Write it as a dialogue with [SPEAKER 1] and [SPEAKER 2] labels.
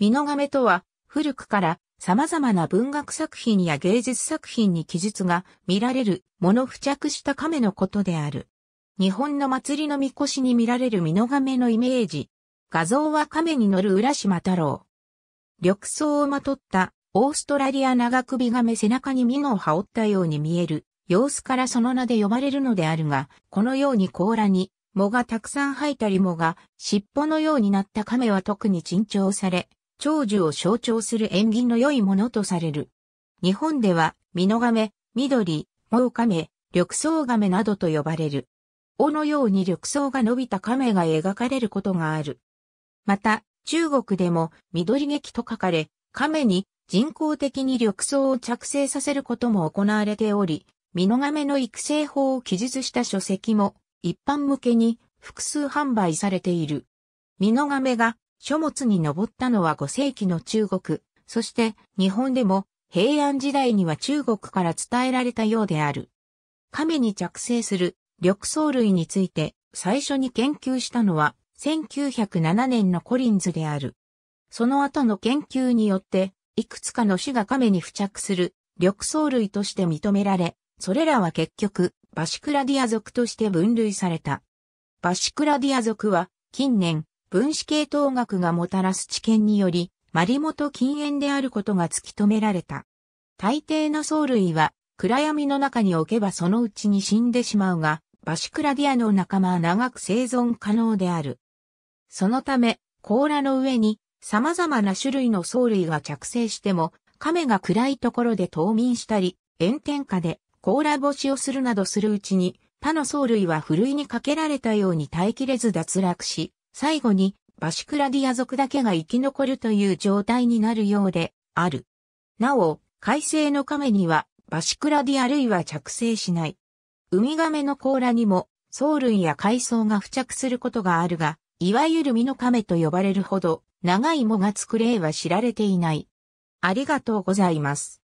[SPEAKER 1] ノガメとは、古くから様々な文学作品や芸術作品に記述が見られるもの付着した亀のことである。日本の祭りのみこしに見られるノガメのイメージ。画像は亀に乗る浦島太郎。緑草をまとったオーストラリア長首亀背中に美濃を羽織ったように見える様子からその名で呼ばれるのであるが、このように甲羅に藻がたくさん生えたり藻が尻尾のようになった亀は特に珍重され、長寿を象徴する縁起の良いものとされる。日本では、ミノガメ、緑、モウカメ、緑藻ガメなどと呼ばれる。尾のように緑藻が伸びたカメが描かれることがある。また、中国でも緑劇と書かれ、カメに人工的に緑藻を着生させることも行われており、ミノガメの育成法を記述した書籍も一般向けに複数販売されている。ミノガメが書物に登ったのは5世紀の中国、そして日本でも平安時代には中国から伝えられたようである。亀に着生する緑藻類について最初に研究したのは1907年のコリンズである。その後の研究によって、いくつかの種が亀に付着する緑藻類として認められ、それらは結局、バシクラディア族として分類された。バシクラディア族は、近年、分子系統学がもたらす知見により、マリモと禁煙であることが突き止められた。大抵の藻類は、暗闇の中に置けばそのうちに死んでしまうが、バシクラディアの仲間は長く生存可能である。そのため、甲羅の上に様々な種類の藻類が着生しても、亀が暗いところで冬眠したり、炎天下で甲羅干しをするなどするうちに、他の藻類はふるいにかけられたように耐えきれず脱落し、最後にバシクラディア族だけが生き残るという状態になるようである。なお、海星の亀にはバシクラディア類は着生しない。ウミガメの甲羅にも藻類や海藻が付着することがあるが、いわゆるミノカメと呼ばれるほど長い藻がつく例は知られていない。ありがとうございます。